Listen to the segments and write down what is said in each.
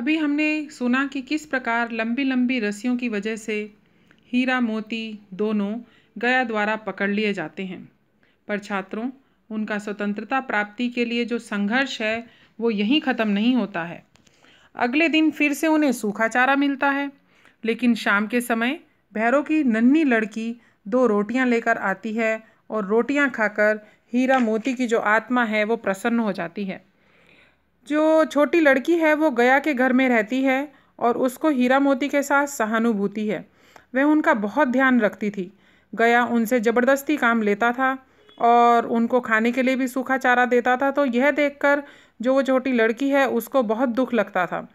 अभी हमने सुना कि किस प्रकार लंबी लंबी रस्सियों की वजह से हीरा मोती दोनों गया द्वारा पकड़ लिए जाते हैं पर छात्रों उनका स्वतंत्रता प्राप्ति के लिए जो संघर्ष है वो यहीं ख़त्म नहीं होता है अगले दिन फिर से उन्हें सूखा चारा मिलता है लेकिन शाम के समय भैरों की नन्ही लड़की दो रोटियां लेकर आती है और रोटियां खाकर हीरा मोती की जो आत्मा है वो प्रसन्न हो जाती है जो छोटी लड़की है वो गया के घर में रहती है और उसको हीरा मोती के साथ सहानुभूति है वह उनका बहुत ध्यान रखती थी गया उनसे ज़बरदस्ती काम लेता था और उनको खाने के लिए भी सूखा चारा देता था तो यह देखकर जो वो छोटी लड़की है उसको बहुत दुख लगता था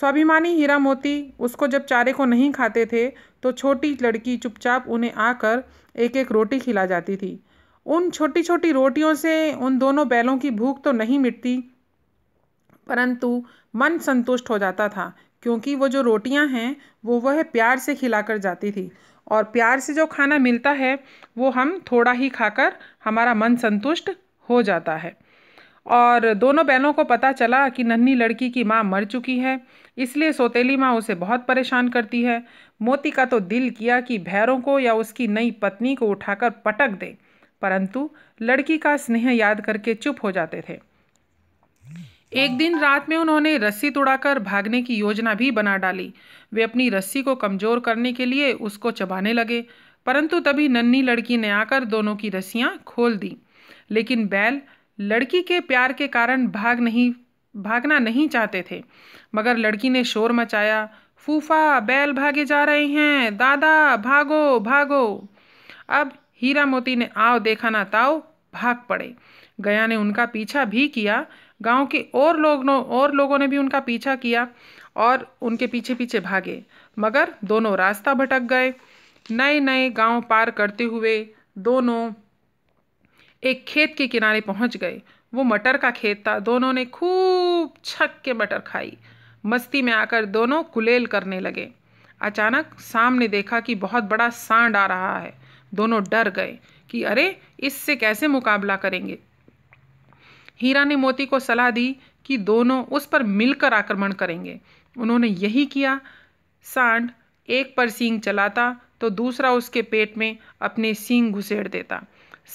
स्वाभिमानी हीरा मोती उसको जब चारे को नहीं खाते थे तो छोटी लड़की चुपचाप उन्हें आकर एक एक रोटी खिला जाती थी उन छोटी छोटी रोटियों से उन दोनों बैलों की भूख तो नहीं मिटती परंतु मन संतुष्ट हो जाता था क्योंकि वो जो रोटियां हैं वो वह प्यार से खिलाकर जाती थी और प्यार से जो खाना मिलता है वो हम थोड़ा ही खाकर हमारा मन संतुष्ट हो जाता है और दोनों बहनों को पता चला कि नन्ही लड़की की माँ मर चुकी है इसलिए सोतेली माँ उसे बहुत परेशान करती है मोती का तो दिल किया कि भैरों को या उसकी नई पत्नी को उठाकर पटक दे परंतु लड़की का स्नेह याद करके चुप हो जाते थे एक दिन रात में उन्होंने रस्सी तोड़ाकर भागने की योजना भी बना डाली वे अपनी रस्सी को कमज़ोर करने के लिए उसको चबाने लगे परंतु तभी नन्ही लड़की ने आकर दोनों की रस्सियाँ खोल दी लेकिन बैल लड़की के प्यार के कारण भाग नहीं भागना नहीं चाहते थे मगर लड़की ने शोर मचाया फूफा बैल भागे जा रहे हैं दादा भागो भागो अब हीरा मोती ने आओ देखा ना ताओ भाग पड़े गया ने उनका पीछा भी किया गांव के और लोग और लोगों ने भी उनका पीछा किया और उनके पीछे पीछे भागे मगर दोनों रास्ता भटक गए नए नए गांव पार करते हुए दोनों एक खेत के किनारे पहुंच गए वो मटर का खेत था दोनों ने खूब छक के मटर खाई मस्ती में आकर दोनों कुलेल करने लगे अचानक सामने देखा कि बहुत बड़ा सांड आ रहा है दोनों डर गए कि अरे इससे कैसे मुकाबला करेंगे हीरा ने मोती को सलाह दी कि दोनों उस पर मिलकर आक्रमण करेंगे उन्होंने यही किया सांड एक पर सींग चलाता तो दूसरा उसके पेट में अपने सींग घुसेड़ देता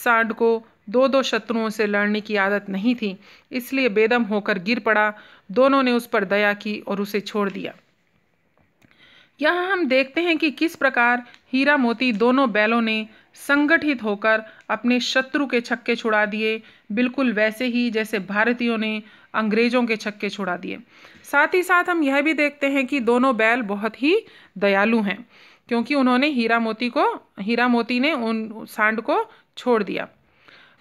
सांड को दो दो शत्रुओं से लड़ने की आदत नहीं थी इसलिए बेदम होकर गिर पड़ा दोनों ने उस पर दया की और उसे छोड़ दिया यहाँ हम देखते हैं कि किस प्रकार हीरा मोती दोनों बैलों ने संगठित होकर अपने शत्रु के छक्के छुड़ा दिए बिल्कुल वैसे ही जैसे भारतीयों ने अंग्रेजों के छक्के छुड़ा दिए साथ ही साथ हम यह भी देखते हैं कि दोनों बैल बहुत ही दयालु हैं क्योंकि उन्होंने हीरा मोती को हीरा मोती ने उन सांड को छोड़ दिया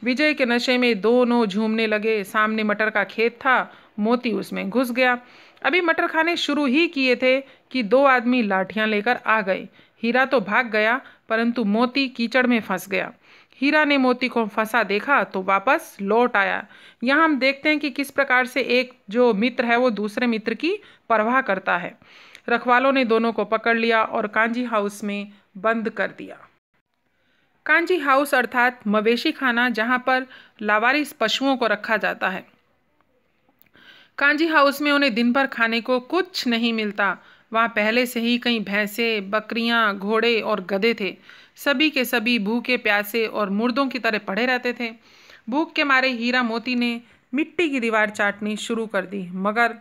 विजय के नशे में दोनों झूमने लगे सामने मटर का खेत था मोती उसमें घुस गया अभी मटर खाने शुरू ही किए थे कि दो आदमी लाठियां लेकर आ गए हीरा तो भाग गया परंतु मोती कीचड़ में फंस गया हीरा ने मोती को फंसा देखा तो वापस लौट आया यहाँ हम देखते हैं कि किस प्रकार से एक जो मित्र है वो दूसरे मित्र की परवाह करता है रखवालों ने दोनों को पकड़ लिया और कांजी हाउस में बंद कर दिया कांजी हाउस अर्थात मवेशी खाना जहाँ पर लावारिस पशुओं को रखा जाता है कांजी हाउस में उन्हें दिन भर खाने को कुछ नहीं मिलता वहाँ पहले से ही कई भैंसे बकरियाँ घोड़े और गधे थे सभी के सभी भूखे प्यासे और मुर्दों की तरह पड़े रहते थे भूख के मारे हीरा मोती ने मिट्टी की दीवार चाटनी शुरू कर दी मगर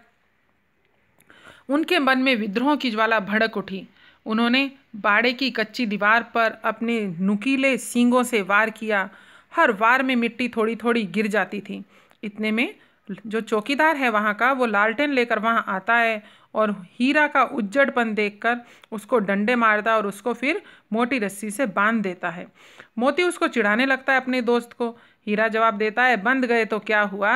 उनके मन में विद्रोह की ज्वाला भड़क उठी उन्होंने बाड़े की कच्ची दीवार पर अपने नुकीले सींगों से वार किया हर वार में मिट्टी थोड़ी थोड़ी गिर जाती थी इतने में जो चौकीदार है वहाँ का वो लालटेन लेकर वहाँ आता है और हीरा का उज्जड़पन देखकर उसको डंडे मारता और उसको फिर मोटी रस्सी से बांध देता है मोती उसको चिढ़ाने लगता है अपने दोस्त को हीरा जवाब देता है बंद गए तो क्या हुआ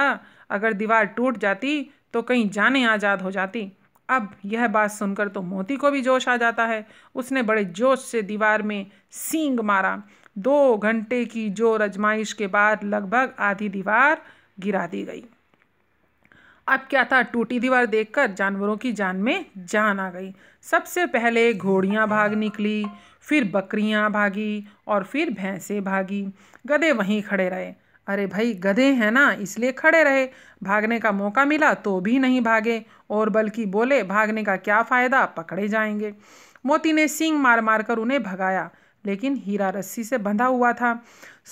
अगर दीवार टूट जाती तो कहीं जाने आज़ाद हो जाती अब यह बात सुनकर तो मोती को भी जोश आ जाता है उसने बड़े जोश से दीवार में सींग मारा दो घंटे की जोर अजमाइश के बाद लगभग आधी दीवार गिरा दी गई अब क्या था टूटी दीवार देखकर जानवरों की जान में जान आ गई सबसे पहले घोड़ियाँ भाग निकली फिर बकरियाँ भागी और फिर भैंसें भागी गधे वहीं खड़े रहे अरे भाई गधे हैं ना इसलिए खड़े रहे भागने का मौका मिला तो भी नहीं भागे और बल्कि बोले भागने का क्या फ़ायदा पकड़े जाएंगे मोती ने सींग मार मार कर उन्हें भगाया लेकिन हीरा रस्सी से बंधा हुआ था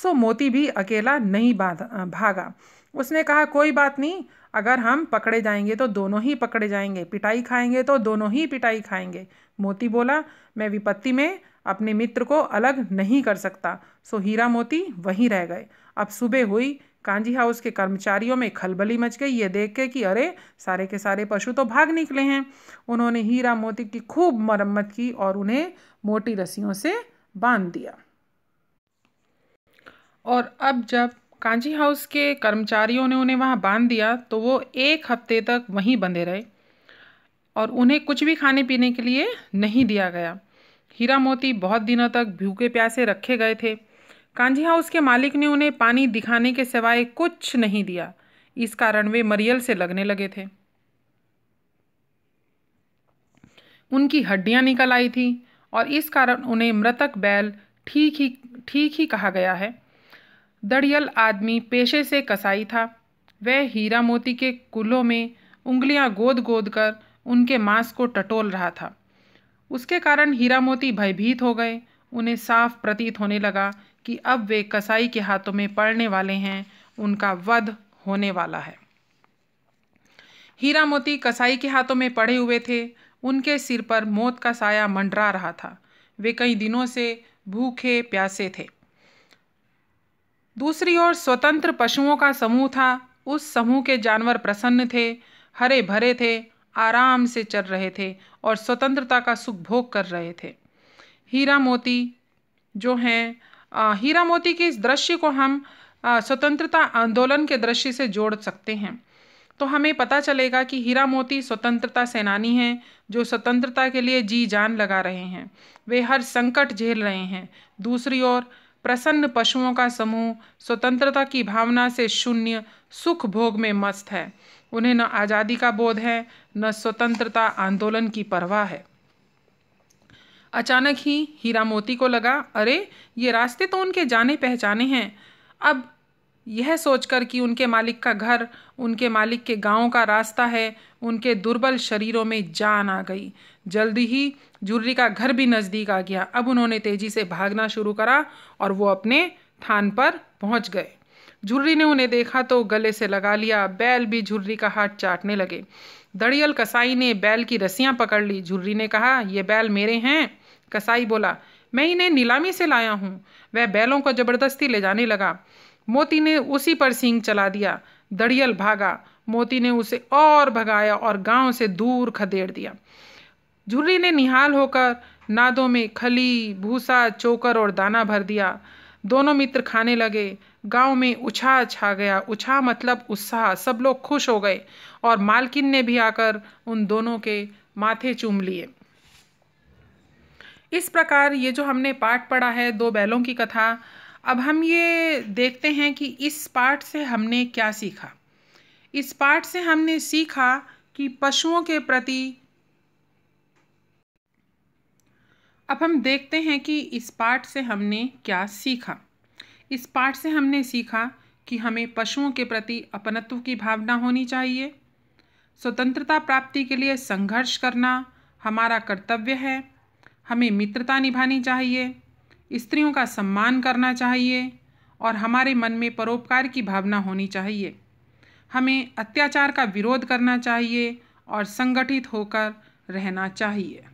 सो मोती भी अकेला नहीं भागा उसने कहा कोई बात नहीं अगर हम पकड़े जाएंगे तो दोनों ही पकड़े जाएंगे पिटाई खाएंगे तो दोनों ही पिटाई खाएंगे मोती बोला मैं विपत्ति में अपने मित्र को अलग नहीं कर सकता सो हीरा मोती वहीं रह गए अब सुबह हुई कांजी हाउस के कर्मचारियों में खलबली मच गई ये देख के कि अरे सारे के सारे पशु तो भाग निकले हैं उन्होंने हीरा मोती की खूब मरम्मत की और उन्हें मोटी रस्सियों से बांध दिया और अब जब कांजी हाउस के कर्मचारियों ने उन्हें वहाँ बांध दिया तो वो एक हफ्ते तक वहीं बंधे रहे और उन्हें कुछ भी खाने पीने के लिए नहीं दिया गया हीरा मोती बहुत दिनों तक भूखे प्यासे रखे गए थे कांझी हाउस के मालिक ने उन्हें पानी दिखाने के सिवाय कुछ नहीं दिया इस कारण वे मरियल से लगने लगे थे उनकी हड्डियां निकल आई थी और इस कारण उन्हें मृतक बैल ठीक ही ठीक ही कहा गया है दड़ियल आदमी पेशे से कसाई था वह हीरा मोती के कुलों में उंगलियां गोद गोद कर उनके मांस को टटोल रहा था उसके कारण हीरा मोती भयभीत हो गए उन्हें साफ प्रतीत होने लगा कि अब वे कसाई के हाथों में पड़ने वाले हैं उनका वध होने वाला है हीरा मोती कसाई के हाथों में पड़े हुए थे उनके सिर पर मौत का साया मंडरा रहा था वे कई दिनों से भूखे प्यासे थे दूसरी ओर स्वतंत्र पशुओं का समूह था उस समूह के जानवर प्रसन्न थे हरे भरे थे आराम से चल रहे थे और स्वतंत्रता का सुख भोग कर रहे थे हीरा मोती जो हैं हीरा मोती के इस दृश्य को हम आ, स्वतंत्रता आंदोलन के दृश्य से जोड़ सकते हैं तो हमें पता चलेगा कि हीरा मोती स्वतंत्रता सेनानी हैं जो स्वतंत्रता के लिए जी जान लगा रहे हैं वे हर संकट झेल रहे हैं दूसरी ओर प्रसन्न पशुओं का समूह स्वतंत्रता की भावना से शून्य सुख भोग में मस्त है उन्हें न आज़ादी का बोध है न स्वतंत्रता आंदोलन की परवाह है अचानक ही हीरा मोती को लगा अरे ये रास्ते तो उनके जाने पहचाने हैं अब यह सोचकर कि उनके मालिक का घर उनके मालिक के गांव का रास्ता है उनके दुर्बल शरीरों में जान आ गई जल्दी ही जुर्री का घर भी नज़दीक आ गया अब उन्होंने तेज़ी से भागना शुरू करा और वो अपने थान पर पहुंच गए झुर्री ने उन्हें देखा तो गले से लगा लिया बैल भी झुर्री का हाथ चाटने लगे दड़ियल कसाई ने बैल की रस्सियां पकड़ ली झुर्री ने कहा ये बैल मेरे हैं कसाई बोला मैं इन्हें नीलामी से लाया हूँ वह बैलों को ज़बरदस्ती ले जाने लगा मोती ने उसी पर सींग चला दिया दड़ियल भागा मोती ने उसे और भगाया और गांव से दूर खदेड़ दिया झुर्री ने निहाल होकर नादों में खली भूसा चोकर और दाना भर दिया दोनों मित्र खाने लगे गांव में उछा छा गया उछा मतलब उत्साह सब लोग खुश हो गए और मालकिन ने भी आकर उन दोनों के माथे चूम लिए इस प्रकार ये जो हमने पाठ पढ़ा है दो बैलों की कथा अब हम ये देखते हैं कि इस पाठ से हमने क्या सीखा इस पाठ से हमने सीखा कि पशुओं के प्रति अब हम देखते हैं कि इस पाठ से हमने क्या सीखा इस पाठ से हमने सीखा कि हमें पशुओं के प्रति अपनत्व की भावना होनी चाहिए स्वतंत्रता प्राप्ति के लिए संघर्ष करना हमारा कर्तव्य है हमें मित्रता निभानी चाहिए स्त्रियों का सम्मान करना चाहिए और हमारे मन में परोपकार की भावना होनी चाहिए हमें अत्याचार का विरोध करना चाहिए और संगठित होकर रहना चाहिए